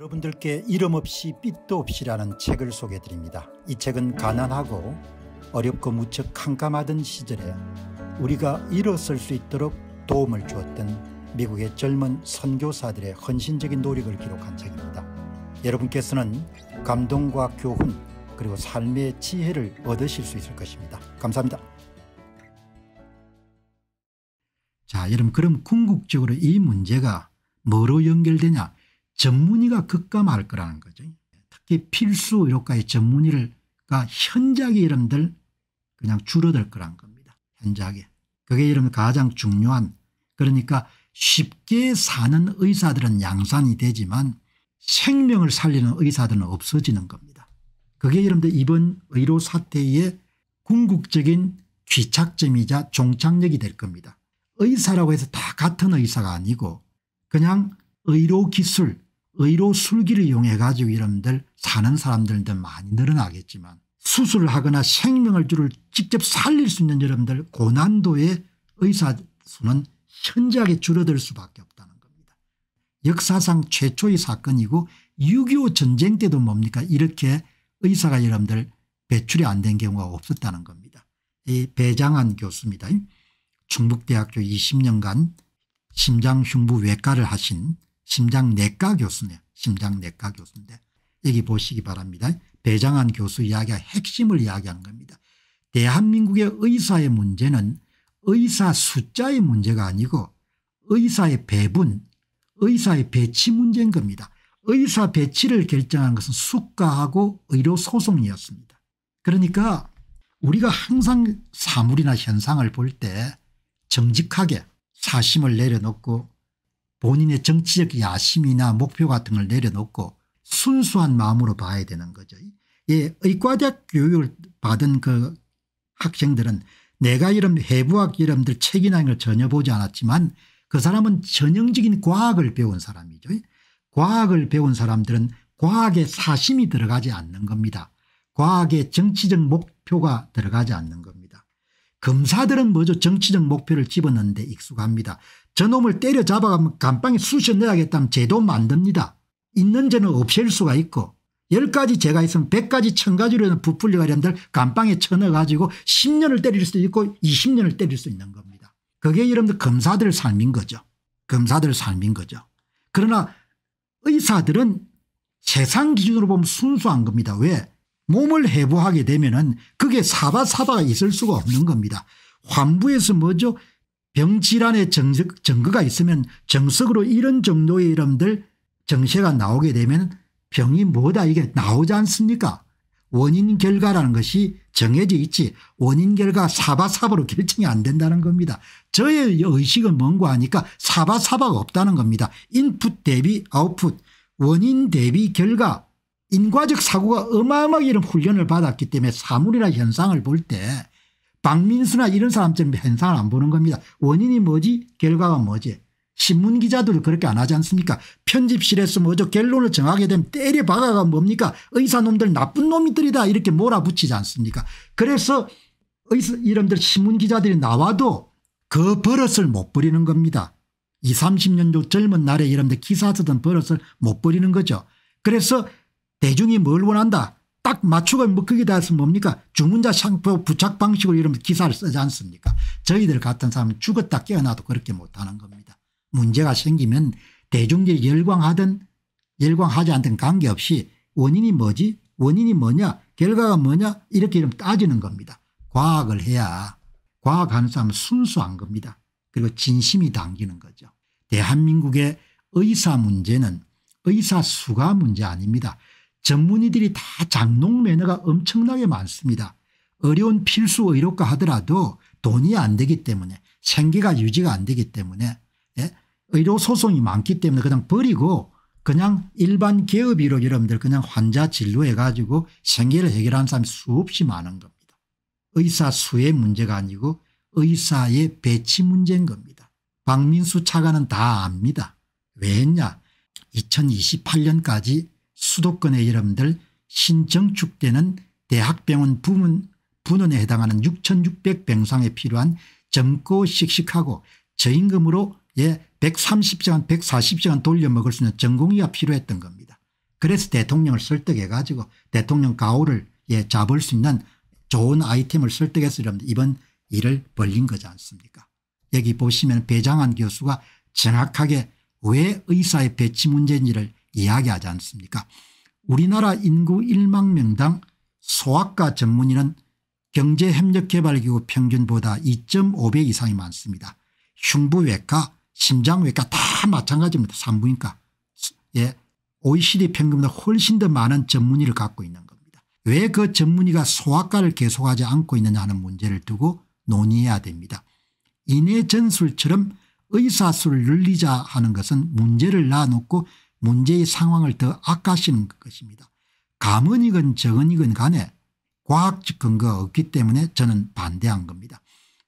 여러분들께 이름 없이 빛도 없이라는 책을 소개해 드립니다. 이 책은 가난하고 어렵고 무척 캄캄하던 시절에 우리가 일어설 수 있도록 도움을 주었던 미국의 젊은 선교사들의 헌신적인 노력을 기록한 책입니다. 여러분께서는 감동과 교훈 그리고 삶의 지혜를 얻으실 수 있을 것입니다. 감사합니다. 자, 여러분 그럼 궁극적으로 이 문제가 뭐로 연결되냐? 전문의가 급감할 거라는 거죠. 특히 필수 의료과의 전문의가 현저하게 이름들 그냥 줄어들 거란 겁니다. 현저하게. 그게 이름 가장 중요한 그러니까 쉽게 사는 의사들은 양산이 되지만 생명을 살리는 의사들은 없어지는 겁니다. 그게 여러분들 이번 의료 사태의 궁극적인 귀착점이자 종착력이될 겁니다. 의사라고 해서 다 같은 의사가 아니고 그냥 의료기술 의로 술기를 이용해 가지고 여러분들 사는 사람들도 많이 늘어나겠지만 수술을 하거나 생명을 줄을 직접 살릴 수 있는 여러분들 고난도의 의사 수는 현저하게 줄어들 수밖에 없다는 겁니다. 역사상 최초의 사건이고 6.25 전쟁 때도 뭡니까 이렇게 의사가 여러분들 배출이 안 된 경우가 없었다는 겁니다. 이 배장한 교수입니다. 충북대학교 20년간 심장흉부외과를 하신 심장내과 교수네요. 심장내과 교수인데 여기 보시기 바랍니다. 배장한 교수 이야기가 핵심을 이야기한 겁니다. 대한민국의 의사의 문제는 의사 숫자의 문제가 아니고 의사의 배분, 의사의 배치 문제인 겁니다. 의사 배치를 결정한 것은 수가하고 의료 소송이었습니다. 그러니까 우리가 항상 사물이나 현상을 볼 때 정직하게 사심을 내려놓고 본인의 정치적 야심이나 목표 같은 걸 내려놓고 순수한 마음으로 봐야 되는 거죠. 예, 의과대학 교육을 받은 그 학생들은 내가 이런 해부학 이름들 책이나 이걸 전혀 보지 않았지만 그 사람은 전형적인 과학을 배운 사람이죠. 예, 과학을 배운 사람들은 과학의 사심이 들어가지 않는 겁니다. 과학의 정치적 목표가 들어가지 않는 겁니다. 검사들은 뭐죠 정치적 목표를 집었는데 익숙합니다. 저놈을 때려잡아 가면 감방에 쑤셔 넣어야겠다면 제도 만듭니다. 있는 죄는 없앨 수가 있고 10가지 죄가 있으면 100가지 1000가지로는 부풀려가려면 감방에 쳐넣어가지고 10년을 때릴 수도 있고 20년을 때릴 수 있는 겁니다. 그게 여러분들 검사들 삶인 거죠. 검사들 삶인 거죠. 그러나 의사들은 세상 기준으로 보면 순수한 겁니다. 왜? 몸을 해부하게 되면은 그게 사바사바가 있을 수가 없는 겁니다. 환부에서 뭐죠? 병질환의 정적, 증거가 있으면 정석으로 이런 정도의 이름들 정세가 나오게 되면 병이 뭐다 이게 나오지 않습니까? 원인 결과라는 것이 정해져 있지 원인 결과 사바사바로 결정이 안 된다는 겁니다. 저의 의식은 뭔고 하니까 사바사바가 없다는 겁니다. 인풋 대비 아웃풋 원인 대비 결과 인과적 사고가 어마어마하게 이런 훈련을 받았기 때문에 사물이나 현상을 볼 때 박민수나 이런 사람처럼 현상을 안 보는 겁니다. 원인이 뭐지 결과가 뭐지 신문 기자들 그렇게 안 하지 않습니까 편집실에서 뭐죠 결론을 정하게 되면 때려 박아가 뭡니까 의사놈들 나쁜 놈들이다 이렇게 몰아붙이지 않습니까 그래서 의사 이런들 신문 기자들이 나와도 그 버릇을 못 버리는 겁니다. 20, 30년 전 젊은 날에 이런데 기사 쓰던 버릇을 못 버리는 거죠. 그래서 대중이 뭘 원한다. 딱 맞추고 뭐 그게 다해서 뭡니까 주문자 상표 부착 방식으로 이런 기사를 쓰지 않습니까 저희들 같은 사람은 죽었다 깨어나도 그렇게 못하는 겁니다. 문제가 생기면 대중들이 열광하든 열광하지 않든 관계없이 원인이 뭐지 원인이 뭐냐 결과가 뭐냐 이렇게 이름 따지는 겁니다. 과학을 해야 과학하는 사람은 순수한 겁니다. 그리고 진심이 담기는 거죠. 대한민국의 의사 문제는 의사 수가 문제 아닙니다. 전문의들이 다 장롱 매너가 엄청나게 많습니다. 어려운 필수 의료가 하더라도 돈이 안 되기 때문에 생계가 유지가 안 되기 때문에 예? 의료 소송이 많기 때문에 그냥 버리고 그냥 일반 개업의로 여러분들 그냥 환자 진료해 가지고 생계를 해결하는 사람이 수없이 많은 겁니다. 의사 수의 문제가 아니고 의사의 배치 문제인 겁니다. 박민수 차관은 다 압니다. 왜냐 2028년까지 수도권의 여러분들 신정축대는 대학병원 부문, 분원에 해당하는 6600병상에 필요한 젊고 씩씩하고 저임금으로 예 130시간 140시간 돌려 먹을 수 있는 전공의가 필요했던 겁니다. 그래서 대통령을 설득해 가지고 대통령 가오를 예 잡을 수 있는 좋은 아이템을 설득해서 여러분들 이번 일을 벌린 거지 않습니까 여기 보시면 배장한 교수가 정확하게 왜 의사의 배치 문제인지를 이야기하지 않습니까 우리나라 인구 1만 명당 소아과 전문의는 경제협력개발기구 평균보다 2.5배 이상이 많습니다. 흉부외과 심장외과 다 마찬가지입니다. 산부인과 예, OECD 평균보다 훨씬 더 많은 전문의를 갖고 있는 겁니다. 왜 그 전문의가 소아과를 계속하지 않고 있느냐 하는 문제를 두고 논의해야 됩니다. 인해 전술처럼 의사술을 늘리자 하는 것은 문제를 놔놓고 문제의 상황을 더 악화시는 것입니다. 감언이건 정언이건 간에 과학적 근거가 없기 때문에 저는 반대한 겁니다.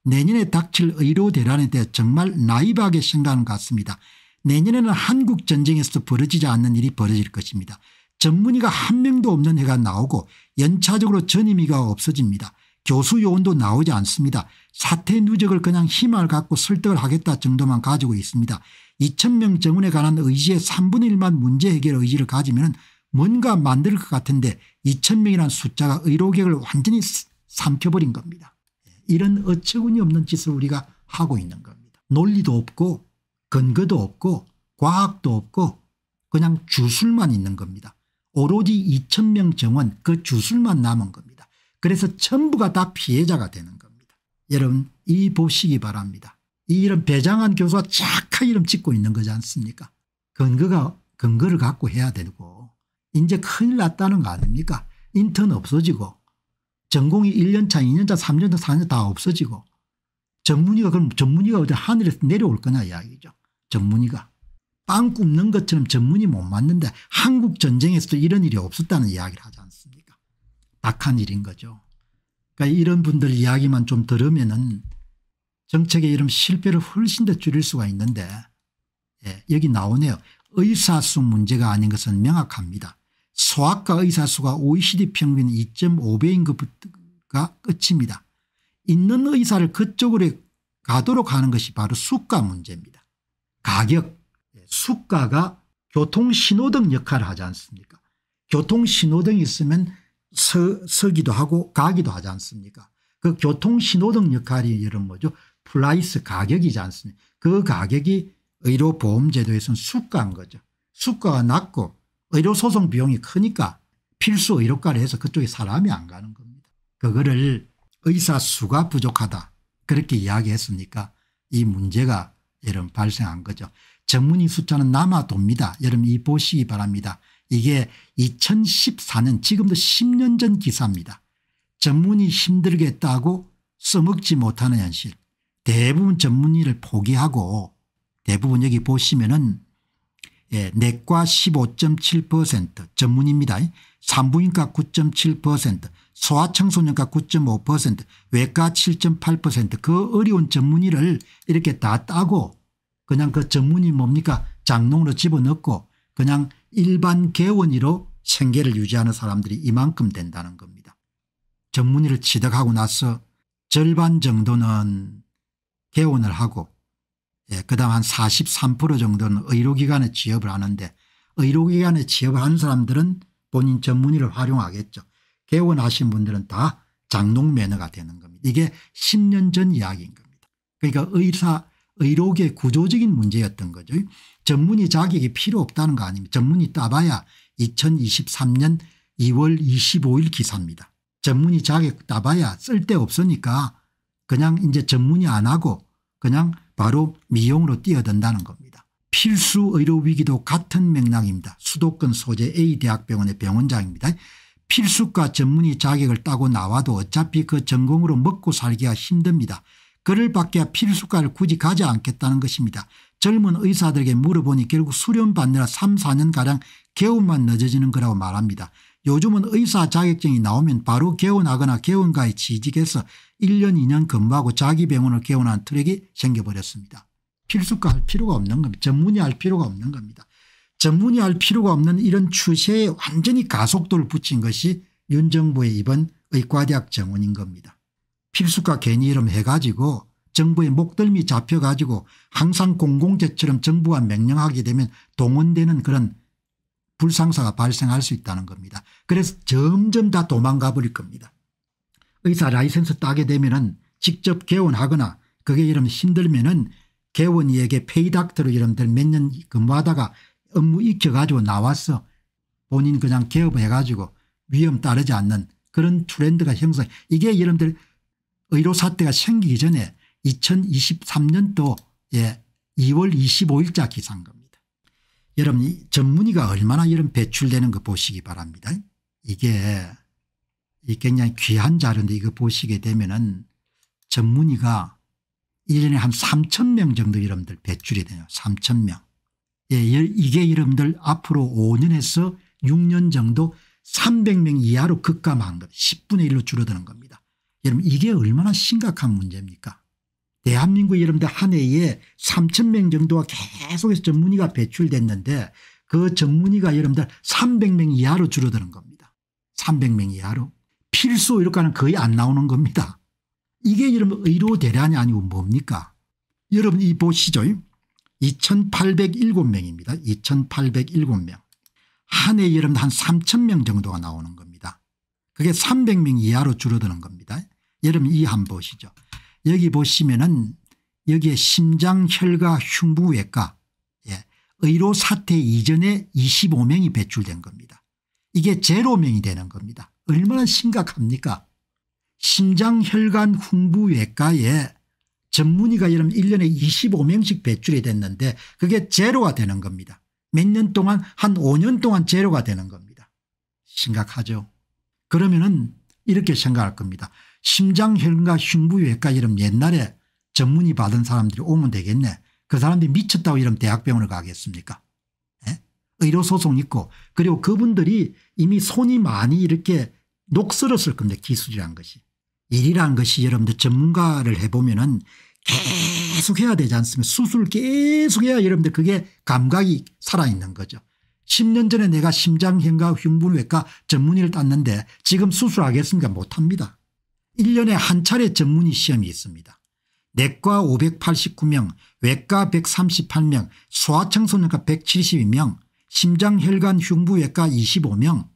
내년에 닥칠 의료 대란에 대해 정말 나이브하게 생각하는 것 같습니다. 내년에는 한국 전쟁에서도 벌어지지 않는 일이 벌어질 것입니다. 전문의가 한 명도 없는 해가 나오고 연차적으로 전임의가 없어집니다. 교수 요원도 나오지 않습니다. 사태 누적을 그냥 희망을 갖고 설득을 하겠다 정도만 가지고 있습니다. 2천명 정원에 관한 의지의 3분의 1만 문제 해결 의지를 가지면 뭔가 만들 것 같은데 2천명이라는 숫자가 의료계획을 완전히 삼켜버린 겁니다. 이런 어처구니 없는 짓을 우리가 하고 있는 겁니다. 논리도 없고 근거도 없고 과학도 없고 그냥 주술만 있는 겁니다. 오로지 2천명 정원 그 주술만 남은 겁니다. 그래서 전부가 다 피해자가 되는 겁니다. 여러분 이 보시기 바랍니다. 이런 배장한 교수가 착한 이름 짓고 있는 거지 않습니까 근거가 근거를 갖고 해야 되고 이제 큰일 났다는 거 아닙니까 인턴 없어지고 전공이 1년차 2년차 3년차 4년차 다 없어지고 전문의가 그럼 전문의가 어디 하늘에서 내려올 거냐 이야기죠 전문의가 빵 굽는 것처럼 전문이 못 맞는데 한국 전쟁에서도 이런 일이 없었다는 이야기를 하지 않습니까 박한 일인 거죠 그러니까 이런 분들 이야기만 좀 들으면 은 정책의 이런 실패를 훨씬 더 줄일 수가 있는데 예, 여기 나오네요. 의사수 문제가 아닌 것은 명확합니다. 소아과 의사수가 OECD 평균 2.5배인 것부터가 끝입니다. 있는 의사를 그쪽으로 가도록 하는 것이 바로 수가 문제입니다. 가격 예, 수가가 교통신호등 역할을 하지 않습니까 교통신호등이 있으면 서, 서기도 하고 가기도 하지 않습니까 그 교통신호등 역할이 이런 뭐죠 플라이스 가격이지 않습니까 그 가격이 의료보험제도에서는 수가인 거죠. 수가가 낮고 의료소송 비용이 크니까 필수 의료과를 해서 그쪽에 사람이 안 가는 겁니다. 그거를 의사 수가 부족하다 그렇게 이야기했으니까 이 문제가 여러분 발생한 거죠. 전문의 숫자는 남아돕니다. 여러분 이 보시기 바랍니다. 이게 2014년 지금도 10년 전 기사입니다. 전문의 힘들겠다고 써먹지 못하는 현실 대부분 전문의를 포기하고 대부분 여기 보시면은 예, 내과 15.7% 전문입니다. 산부인과 9.7% 소아청소년과 9.5% 외과 7.8%그 어려운 전문의를 이렇게 다 따고 그냥 그 전문의 뭡니까 장롱으로 집어넣고 그냥 일반 개원의로 생계를 유지하는 사람들이 이만큼 된다는 겁니다. 전문의를 취득하고 나서 절반 정도는 개원을 하고 예, 그다음 한 43% 정도는 의료기관에 취업을 하는데 의료기관에 취업을 한 사람들은 본인 전문의를 활용하겠죠. 개원하신 분들은 다 장롱 매너가 되는 겁니다. 이게 10년 전 이야기인 겁니다. 그러니까 의사 의료계 구조적인 문제였던 거죠. 전문의 자격이 필요 없다는 거아닙니까 전문의 따봐야 2023년 2월 25일 기사입니다. 전문의 자격 따봐야 쓸데없으니까 그냥 이제 전문의안 하고 그냥 바로 미용으로 뛰어든다는 겁니다. 필수 의료 위기도 같은 맥락입니다. 수도권 소재 A 대학병원의 병원장입니다. 필수과 전문의 자격을 따고 나와도 어차피 그 전공으로 먹고 살기가 힘듭니다. 그를 밖에 필수과를 굳이 가지 않겠다는 것입니다. 젊은 의사들에게 물어보니 결국 수련받느라 3 4년가량 개운만 늦어지는 거라고 말합니다. 요즘은 의사 자격증이 나오면 바로 개원하거나 개원가에 취직해서 1년 2년 근무하고 자기 병원을 개원한 트랙이 생겨버렸습니다. 필수과 할 필요가 없는 겁니다. 전문의할 필요가 없는 겁니다. 전문의할 필요가 없는 이런 추세에 완전히 가속도를 붙인 것이 윤 정부의 이번 의과대학 정원인 겁니다. 필수과 괜히 이름 해가지고 정부의 목덜미 잡혀가지고 항상 공공재처럼 정부가 명령하게 되면 동원되는 그런 불상사가 발생할 수 있다는 겁니다. 그래서 점점 다 도망가 버릴 겁니다. 의사 라이센스 따게 되면 은 직접 개원하거나 그게 이름 힘들면 은 개원이에게 페이닥터로 이름들 몇 년 근무하다가 업무 익혀가지고 나왔어. 본인 그냥 개업해가지고 위험 따르지 않는 그런 트렌드가 형성. 이게 여러분들 의료 사태가 생기기 전에 2 0 2 3년도 2월 25일자 기사인 겁니다. 여러분 이 전문의가 얼마나 이런 배출되는 거 보시기 바랍니다. 이게 굉장히 귀한 자료인데 이거 보시게 되면은 전문의가 1년에 한 3천 명 정도 여러분들 배출이 돼요. 3천 명. 예, 이게 여러분들 앞으로 5년에서 6년 정도 300명 이하로 급감한 것 10분의 1로 줄어드는 겁니다. 여러분 이게 얼마나 심각한 문제입니까 대한민국 여러분들 한 해에 3천 명 정도가 계속해서 전문의가 배출됐는데 그 전문의가 여러분들 300명 이하로 줄어드는 겁니다. 300명 이하로. 필수 의료과는 거의 안 나오는 겁니다. 이게 여러분 의료 대란이 아니고 뭡니까? 여러분 이 보시죠. 2807명입니다. 2807명. 한 해에 여러분 한 3000명 정도가 나오는 겁니다. 그게 300명 이하로 줄어드는 겁니다. 여러분 이 한 보시죠. 여기 보시면은 여기에 심장혈과 흉부외과 예, 의료 사태 이전에 25명이 배출된 겁니다. 이게 제로명이 되는 겁니다. 얼마나 심각합니까? 심장혈관 흉부외과에 전문의가 여러분 1년에 25명씩 배출이 됐는데 그게 제로가 되는 겁니다. 몇 년 동안 한 5년 동안 제로가 되는 겁니다. 심각하죠. 그러면은 이렇게 생각할 겁니다. 심장혈과 흉부외과 이름 옛날에 전문의 받은 사람들이 오면 되겠네. 그 사람들이 미쳤다고 이러면 대학병원을 가겠습니까 에? 예? 의료소송 있고 그리고 그분들이 이미 손이 많이 이렇게 녹슬었을 겁니다. 기술이란 것이. 일이란 것이 여러분들 전문가를 해보면 은 계속 해야 되지 않습니까 수술 계속 해야 여러분들 그게 감각이 살아있는 거죠. 10년 전에 내가 심장형과 흉부외과 전문의를 땄는데 지금 수술하겠습니까 못합니다. 1년에 한 차례 전문의 시험이 있습니다. 내과 589명, 외과 138명, 소아청소년과 172명, 심장혈관 흉부외과 25명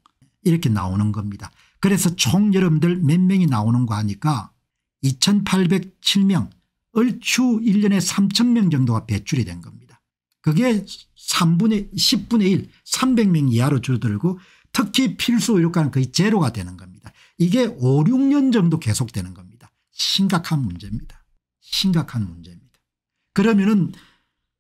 이렇게 나오는 겁니다. 그래서 총 여러분들 몇 명이 나오는 거 하니까 2807명 얼추 1년에 3000명 정도가 배출이 된 겁니다. 그게 3분의 10분의 1 300명 이하로 줄어들고 특히 필수 의료과는 거의 제로가 되는 겁니다. 이게 5, 6년 정도 계속되는 겁니다. 심각한 문제입니다. 심각한 문제입니다. 그러면은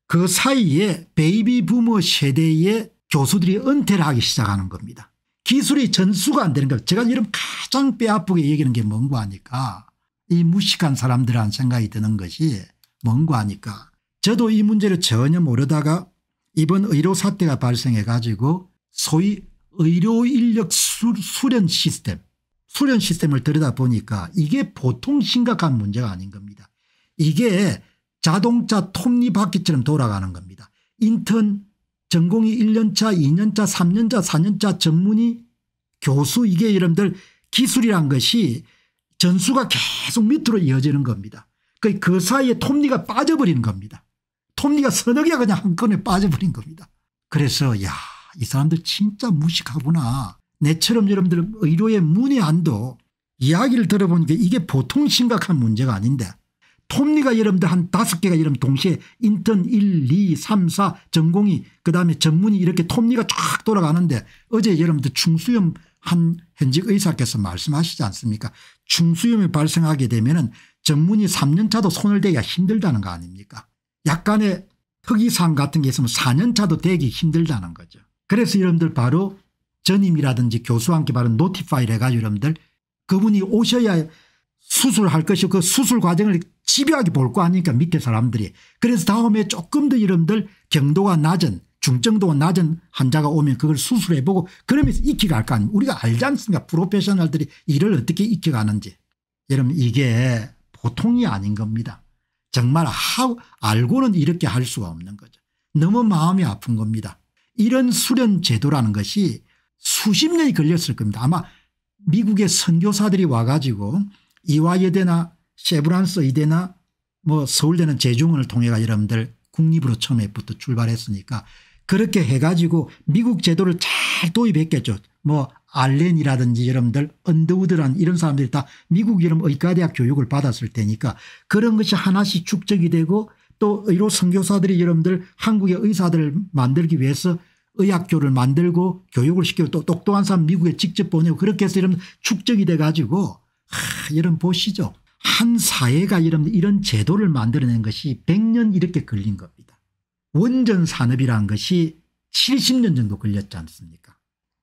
그 사이에 베이비 부머 세대의 교수들이 은퇴를 하기 시작하는 겁니다. 기술이 전수가 안 되는 거 제가 이런 가장 뼈아프게 얘기하는 게 뭔가 하니까 이 무식한 사람들한 생각이 드는 것이 뭔가 하니까 저도 이 문제를 전혀 모르다가 이번 의료 사태가 발생해 가지고 소위 의료 인력 수련 시스템 수련 시스템을 들여다보니까 이게 보통 심각한 문제가 아닌 겁니다. 이게 자동차 톱니바퀴처럼 돌아가는 겁니다. 인턴 전공이 1년차 2년차 3년차 4년차 전문의 교수 이게 여러분들 기술이란 것이 전수가 계속 밑으로 이어지는 겁니다. 그, 사이에 톱니가 빠져버리는 겁니다. 톱니가 서너 개가 그냥 한꺼번에 빠져버린 겁니다. 그래서 야 이 사람들 진짜 무식하구나. 내처럼 여러분들 의료의 문의 안도 이야기를 들어보니까 이게 보통 심각한 문제가 아닌데 톱니가 여러분들 한 다섯 개가 여러분 동시에 인턴 1, 2, 3, 4 전공이 그다음에 전문이 이렇게 톱니가 쫙 돌아가는데 어제 여러분들 중수염 한 현직 의사께서 말씀하시지 않습니까 중수염이 발생하게 되면 은 전문이 3년차도 손을 대기가 힘들다는 거 아닙니까 약간의 특이사항 같은 게 있으면 4년차도 되기 힘들다는 거죠. 그래서 여러분들 바로 전임이라든지 교수와 함께 바른 노티파이를 해가지고 여러분들 그분이 오셔야 수술할 것이고 그 수술 과정을 집요하게 볼 거 아닙니까 밑에 사람들이. 그래서 다음에 조금 더 여러분들 경도가 낮은 중증도가 낮은 환자가 오면 그걸 수술해보고 그러면서 익혀갈 거 아닙니까 우리가 알지 않습니까 프로페셔널들이 일을 어떻게 익혀가는지. 여러분 이게 보통이 아닌 겁니다. 정말 하, 알고는 이렇게 할 수가 없는 거죠. 너무 마음이 아픈 겁니다. 이런 수련 제도라는 것이 수십 년이 걸렸을 겁니다. 아마 미국의 선교사들이 와가지고 이화여대나 세브란스 이대나 뭐 서울대는 재중원을 통해가 여러분들 국립으로 처음에부터 출발했으니까 그렇게 해가지고 미국 제도를 잘 도입했겠죠. 뭐 알렌이라든지 여러분들 언더우드란 이런 사람들이 다 미국 이름 의과대학 교육을 받았을 테니까 그런 것이 하나씩 축적이 되고 또 의료 선교사들이 여러분들 한국의 의사들을 만들기 위해서 의학교를 만들고 교육을 시키고 또 똑똑한 사람 미국에 직접 보내고 그렇게 해서 이런 축적이 돼 가지고 하, 이런 보시죠. 한 사회가 이런, 이런 제도를 만들어낸 것이 100년 이렇게 걸린 겁니다. 원전 산업이라는 것이 70년 정도 걸렸지 않습니까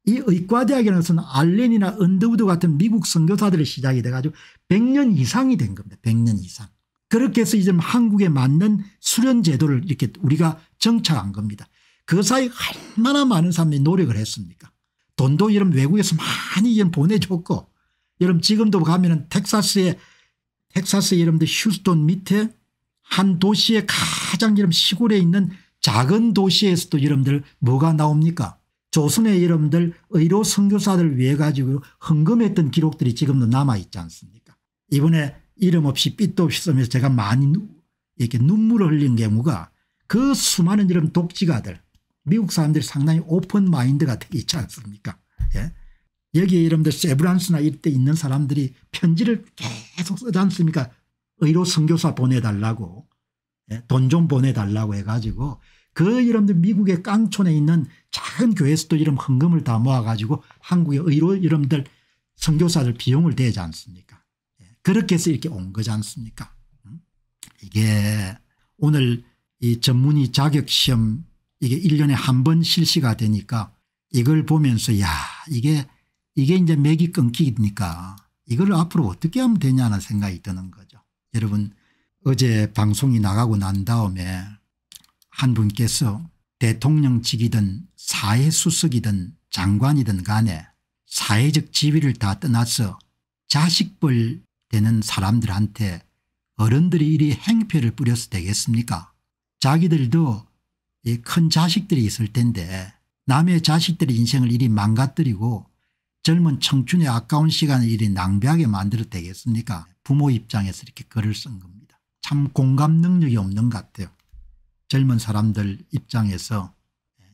이 의과대학에서는 알렌이나 언더우드 같은 미국 선교사들의 시작이 돼가지고 100년 이상이 된 겁니다. 100년 이상. 그렇게 해서 이제 한국에 맞는 수련 제도를 이렇게 우리가 정착한 겁니다. 그 사이 얼마나 많은 사람들이 노력을 했습니까 돈도 이런 외국에서 많이 이런 보내줬고 여러분 지금도 가면은 텍사스에 텍사스 이름도 휴스턴 밑에 한 도시의 가장 이름 시골에 있는 작은 도시에서도 여러분들 뭐가 나옵니까 조선의 여러분들 의료 선교사들 위해 가지고 헌금했던 기록들이 지금도 남아있지 않습니까 이번에 이름 없이 삐도 없이 쓰면서 제가 많이 이렇게 눈물을 흘린 경우가 그 수많은 이런 독지가들 미국 사람들이 상당히 오픈 마인드가 되어 있지 않습니까? 예? 여기에 여러분들 세브란스나 이때 있는 사람들이 편지를 계속 쓰지 않습니까? 의료 선교사 보내달라고 예? 돈 좀 보내달라고 해가지고 그 여러분들 미국의 깡촌에 있는 작은 교회에서도 이런 헌금을 다 모아가지고 한국의 의료 여러분들 선교사들 비용을 대지 않습니까? 예? 그렇게 해서 이렇게 온 거지 않습니까? 음? 이게 오늘 이 전문의 자격시험 이게 1년에 한 번 실시가 되니까 이걸 보면서 야 이게 이게 이제 맥이 끊기니까 이걸 앞으로 어떻게 하면 되냐는 생각이 드는 거죠. 여러분 어제 방송이 나가고 난 다음에 한 분께서 대통령직이든 사회수석이든 장관이든 간에 사회적 지위를 다 떠나서 자식벌 되는 사람들한테 어른들이 이리 행패를 뿌려서 되겠습니까 자기들도 이큰 자식들이 있을 텐데 남의 자식들의 인생을 이리 망가뜨리고 젊은 청춘의 아까운 시간을 이리 낭비하게 만들어 되겠습니까 부모 입장에서 이렇게 글을 쓴 겁니다. 참 공감 능력이 없는 것 같아요. 젊은 사람들 입장에서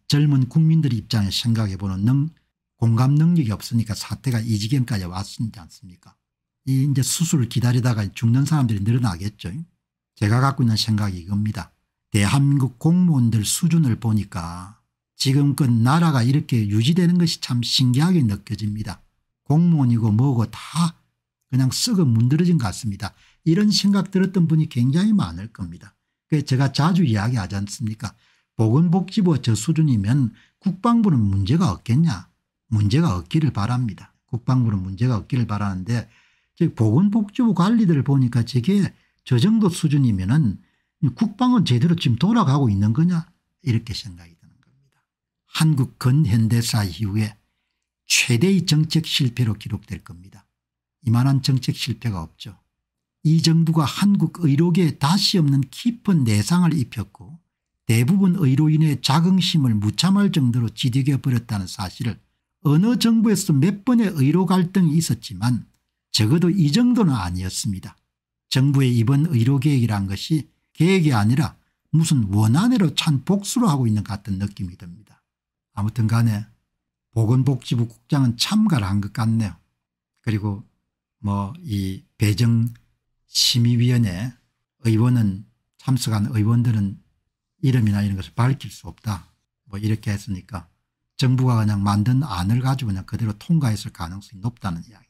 젊은 국민들 입장에서 생각해 보는 능, 공감 능력이 없으니까 사태가 이 지경까지 왔지 않습니까 이 이제 수술을 기다리다가 죽는 사람들이 늘어나겠죠. 제가 갖고 있는 생각이 이겁니다. 대한민국 공무원들 수준을 보니까 지금껏 나라가 이렇게 유지되는 것이 참 신기하게 느껴집니다. 공무원이고 뭐고 다 그냥 썩어 문드러진 것 같습니다. 이런 생각 들었던 분이 굉장히 많을 겁니다. 그 제가 자주 이야기하지 않습니까 보건복지부 저 수준이면 국방부는 문제가 없겠냐 문제가 없기를 바랍니다. 국방부는 문제가 없기를 바라는데 보건복지부 관리들을 보니까 저게 저 정도 수준이면 은 국방은 제대로 지금 돌아가고 있는 거냐 이렇게 생각이 드는 겁니다. 한국 근현대사 이후에 최대의 정책 실패로 기록될 겁니다. 이만한 정책 실패가 없죠. 이 정부가 한국 의료계에 다시 없는 깊은 내상을 입혔고 대부분 의료인의 자긍심을 무참할 정도로 지디겨버렸다는 사실을 어느 정부에서 몇 번의 의료 갈등이 있었지만 적어도 이 정도는 아니었습니다. 정부의 이번 의료계획이란 것이 계획이 아니라 무슨 원안으로 찬 복수로 하고 있는 같은 느낌이 듭니다. 아무튼 간에 보건복지부 국장은 참가를 한 것 같네요. 그리고 뭐 이 배정심의위원회 의원은 참석한 의원들은 이름이나 이런 것을 밝힐 수 없다. 뭐 이렇게 했으니까 정부가 그냥 만든 안을 가지고 그냥 그대로 통과했을 가능성이 높다는 이야기.